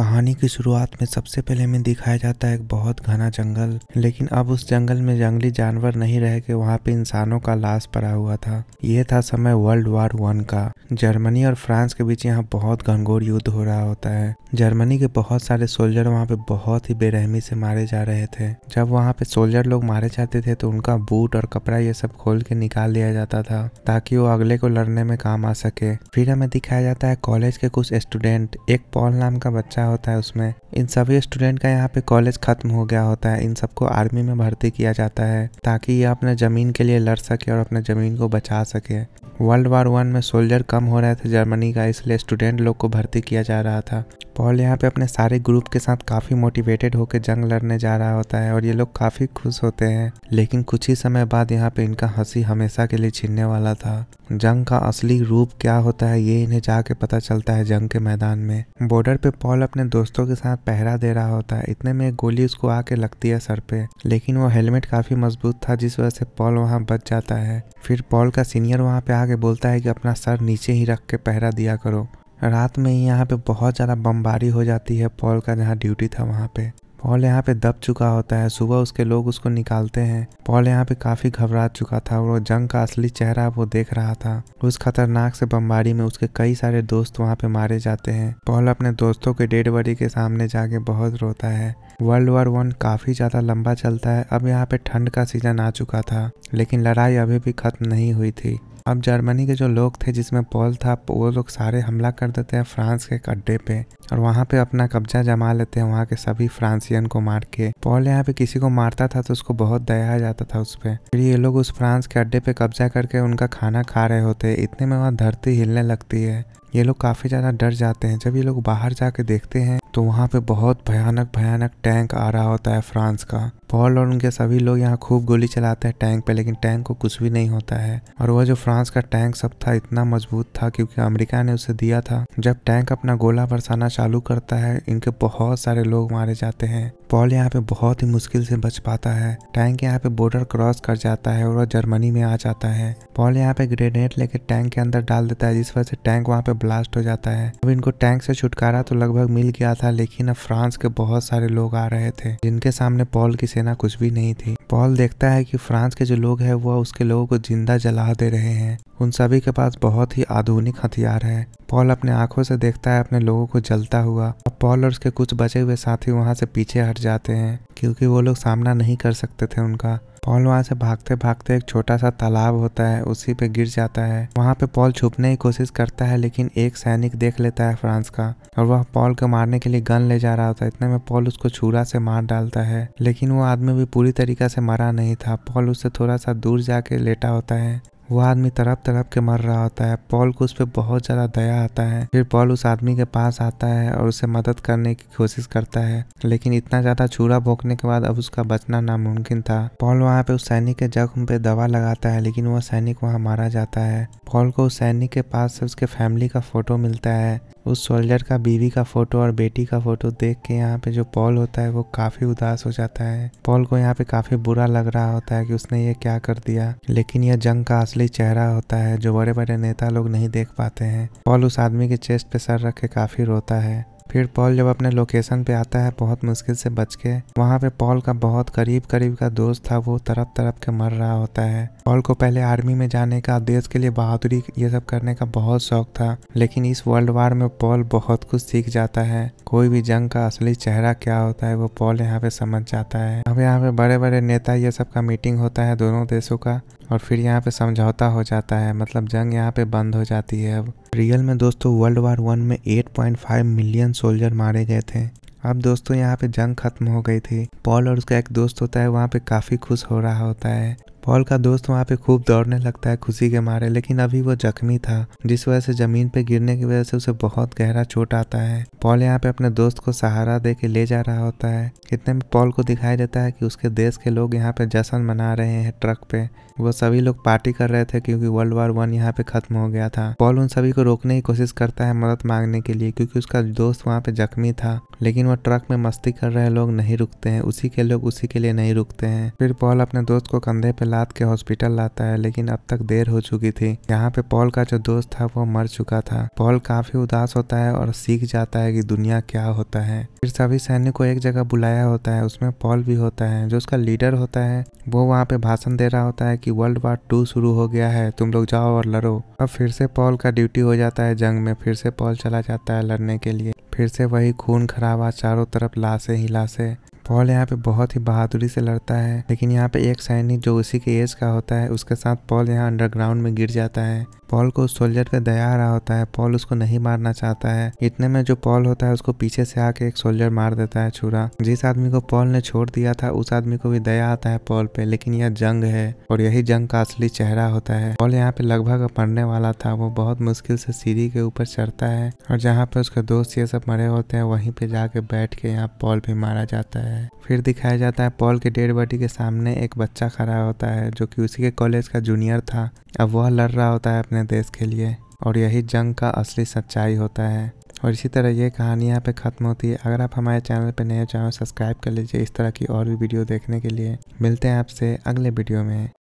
कहानी की शुरुआत में सबसे पहले हमें दिखाया जाता है एक बहुत घना जंगल लेकिन अब उस जंगल में जंगली जानवर नहीं रह के वहाँ पे इंसानों का लाश पड़ा हुआ था ये था समय वर्ल्ड वार वन का जर्मनी और फ्रांस के बीच यहाँ बहुत घनघोर युद्ध हो रहा होता है जर्मनी के बहुत सारे सोल्जर वहाँ पे बहुत ही बेरहमी से मारे जा रहे थे जब वहाँ पे सोल्जर लोग मारे जाते थे तो उनका बूट और कपड़ा ये सब खोल के निकाल लिया जाता था ताकि वो अगले को लड़ने में काम आ सके फिर हमें दिखाया जाता है कॉलेज के कुछ स्टूडेंट एक पॉल नाम का बच्चा होता है उसमें इन सभी स्टूडेंट का यहाँ पे कॉलेज खत्म हो गया होता है इन सबको आर्मी में भर्ती किया जाता है ताकि ये अपने ज़मीन के लिए लड़ सके और अपने ज़मीन को बचा सके वर्ल्ड वार वन में सोल्जर कम हो रहे थे जर्मनी का इसलिए स्टूडेंट लोग को भर्ती किया जा रहा था पॉल यहाँ पे अपने सारे ग्रुप के साथ काफ़ी मोटिवेटेड होकर जंग लड़ने जा रहा होता है और ये लोग काफ़ी खुश होते हैं लेकिन कुछ ही समय बाद यहाँ पे इनका हंसी हमेशा के लिए छीनने वाला था जंग का असली रूप क्या होता है ये इन्हें जाके पता चलता है जंग के मैदान में बॉर्डर पे पॉल अपने अपने दोस्तों के साथ पहरा दे रहा होता है इतने में गोली उसको आके लगती है सर पे लेकिन वो हेलमेट काफी मजबूत था जिस वजह से पॉल वहाँ बच जाता है फिर पॉल का सीनियर वहाँ पे आके बोलता है कि अपना सर नीचे ही रख के पहरा दिया करो रात में ही यहाँ पे बहुत ज़्यादा बमबारी हो जाती है पॉल का जहाँ ड्यूटी था वहाँ पे पॉल यहाँ पे दब चुका होता है सुबह उसके लोग उसको निकालते हैं पॉल यहाँ पे काफी घबरा चुका था और वो जंग का असली चेहरा वो देख रहा था उस खतरनाक से बमबारी में उसके कई सारे दोस्त वहाँ पे मारे जाते हैं पॉल अपने दोस्तों के डेड बॉडी के सामने जाके बहुत रोता है वर्ल्ड वॉर वन काफी ज्यादा लंबा चलता है अब यहाँ पे ठंड का सीजन आ चुका था लेकिन लड़ाई अभी भी खत्म नहीं हुई थी अब जर्मनी के जो लोग थे जिसमें पॉल था वो लोग सारे हमला कर देते हैं फ्रांस के अड्डे पे और वहाँ पे अपना कब्जा जमा लेते हैं वहाँ के सभी फ्रांसियन को मार के पॉल यहाँ पे किसी को मारता था तो उसको बहुत दया जाता था उस पर फिर ये लोग उस फ्रांस के अड्डे पे कब्जा करके उनका खाना खा रहे होते हैं इतने में वहाँ धरती हिलने लगती है ये लोग काफ़ी ज़्यादा डर जाते हैं जब ये लोग बाहर जाके देखते हैं तो वहाँ पे बहुत भयानक भयानक टैंक आ रहा होता है फ्रांस का पॉल और उनके सभी लोग यहाँ खूब गोली चलाते हैं टैंक पे लेकिन टैंक को कुछ भी नहीं होता है और वह जो फ्रांस का टैंक सब था इतना मजबूत था क्योंकि अमेरिका ने उसे दिया था जब टैंक अपना गोला बरसाना चालू करता है इनके बहुत सारे लोग मारे जाते हैं पॉल यहाँ पे बहुत ही मुश्किल से बच पाता है टैंक यहाँ पे बॉर्डर क्रॉस कर जाता है और वह जर्मनी में आ जाता है पॉल यहाँ पे ग्रेनेड लेके टैंक के अंदर डाल देता है जिस वजह से टैंक वहाँ पे ब्लास्ट हो जाता है अब इनको टैंक से छुटकारा तो लगभग मिल गया था लेकिन अब फ्रांस के बहुत सारे लोग आ रहे थे जिनके सामने पॉल की सेना कुछ भी नहीं थी पॉल देखता है की फ्रांस के जो लोग है वह उसके लोगों को जिंदा जला दे रहे हैं उन सभी के पास बहुत ही आधुनिक हथियार है पॉल अपने आंखों से देखता है अपने लोगों को जलता हुआ अब पॉल और उसके कुछ बचे हुए साथी वहां से पीछे हट जाते हैं क्योंकि वो लोग सामना नहीं कर सकते थे उनका पॉल वहाँ से भागते भागते एक छोटा सा तालाब होता है उसी पे गिर जाता है वहाँ पे पॉल छुपने की कोशिश करता है लेकिन एक सैनिक देख लेता है फ्रांस का और वह पॉल को मारने के लिए गन ले जा रहा होता है इतने में पॉल उसको छुरा से मार डालता है लेकिन वो आदमी भी पूरी तरीका से मरा नहीं था पॉल उससे थोड़ा सा दूर जाके लेटा होता है वो आदमी तड़प तड़प के मर रहा होता है पॉल को उस पर बहुत ज़्यादा दया आता है फिर पॉल उस आदमी के पास आता है और उसे मदद करने की कोशिश करता है लेकिन इतना ज़्यादा छुरा भोंकने के बाद अब उसका बचना नामुमकिन था पॉल वहाँ पे उस सैनिक के जख्म पे दवा लगाता है लेकिन वह सैनिक वहाँ मारा जाता है पॉल को उस सैनिक के पास से उसके फैमिली का फोटो मिलता है उस सोल्जर का बीवी का फोटो और बेटी का फोटो देख के यहाँ पे जो पॉल होता है वो काफी उदास हो जाता है पॉल को यहाँ पे काफी बुरा लग रहा होता है कि उसने ये क्या कर दिया लेकिन यह जंग का असली चेहरा होता है जो बड़े बड़े नेता लोग नहीं देख पाते हैं पॉल उस आदमी के चेस्ट पे सर रख के काफी रोता है फिर पॉल जब अपने लोकेशन पे आता है बहुत मुश्किल से बच के वहाँ पे पॉल का बहुत करीब करीब का दोस्त था वो तरफ तरफ के मर रहा होता है पॉल को पहले आर्मी में जाने का देश के लिए बहादुरी ये सब करने का बहुत शौक था लेकिन इस वर्ल्ड वार में पॉल बहुत कुछ सीख जाता है कोई भी जंग का असली चेहरा क्या होता है वो पॉल यहाँ पे समझ जाता है अब यहाँ पे बड़े बड़े नेता ये सब का मीटिंग होता है दोनों देशों का और फिर यहाँ पे समझौता हो जाता है मतलब जंग यहाँ पे बंद हो जाती है अब रियल में दोस्तों वर्ल्ड वार वन में 8.5 मिलियन सोल्जर मारे गए थे अब दोस्तों यहाँ पे जंग खत्म हो गई थी पॉल और उसका एक दोस्त होता है वहाँ पे काफ़ी खुश हो रहा होता है पॉल का दोस्त वहाँ पे खूब दौड़ने लगता है खुशी के मारे लेकिन अभी वो जख्मी था जिस वजह से जमीन पे गिरने की वजह से उसे बहुत गहरा चोट आता है पॉल यहाँ पे अपने दोस्त को सहारा दे के ले जा रहा होता है इतने में पॉल को दिखाई देता है कि उसके देश के लोग यहाँ पे जश्न मना रहे हैं ट्रक पे वो सभी लोग पार्टी कर रहे थे क्योंकि वर्ल्ड वार वन यहाँ पे खत्म हो गया था पॉल उन सभी को रोकने की कोशिश करता है मदद मांगने के लिए क्योंकि उसका दोस्त वहाँ पे जख्मी था लेकिन वो ट्रक में मस्ती कर रहे लोग नहीं रुकते हैं उसी के लोग उसी के लिए नहीं रुकते हैं फिर पॉल अपने दोस्त को कंधे पे ला रात के हॉस्पिटल लाता है लेकिन अब तक देर हो चुकी थी यहाँ पे पॉल का जो दोस्त था वो मर चुका था पॉल काफी उदास होता है और सीख जाता है कि दुनिया क्या होता है फिर सभी सैनिक को एक जगह बुलाया होता है उसमें पॉल भी होता है जो उसका लीडर होता है वो वहाँ पे भाषण दे रहा होता है कि वर्ल्ड वार टू शुरू हो गया है तुम लोग जाओ और लड़ो अब फिर से पॉल का ड्यूटी हो जाता है जंग में फिर से पॉल चला जाता है लड़ने के लिए फिर से वही खून खराबा चारों तरफ लाशें ही लाशें पॉल यहाँ पे बहुत ही बहादुरी से लड़ता है लेकिन यहाँ पे एक सैनिक जो उसी के एज का होता है उसके साथ पॉल यहाँ अंडरग्राउंड में गिर जाता है पॉल को उस सोल्जर पे दया आ रहा होता है पॉल उसको नहीं मारना चाहता है इतने में जो पॉल होता है उसको पीछे से आके एक सोल्जर मार देता है छुरा जिस आदमी को पॉल ने छोड़ दिया था उस आदमी को भी दया आता है पॉल पे लेकिन यह जंग है और यही जंग का असली चेहरा होता है पॉल यहाँ पे लगभग मरने वाला था वो बहुत मुश्किल से सीढ़ी के ऊपर चढ़ता है और जहाँ पे उसके दोस्त ये सब मरे होते हैं वहीं पे जाके बैठ के यहाँ पॉल भी मारा जाता है है फिर दिखाया जाता है पॉल के डेड बॉडी के सामने एक बच्चा खड़ा होता है जो कि उसी के कॉलेज का जूनियर था अब वह लड़ रहा होता है अपने देश के लिए और यही जंग का असली सच्चाई होता है और इसी तरह ये कहानी यहाँ पे ख़त्म होती है अगर आप हमारे चैनल पे नए हो सब्सक्राइब कर लीजिए इस तरह की और भी वीडियो देखने के लिए मिलते हैं आपसे अगले वीडियो में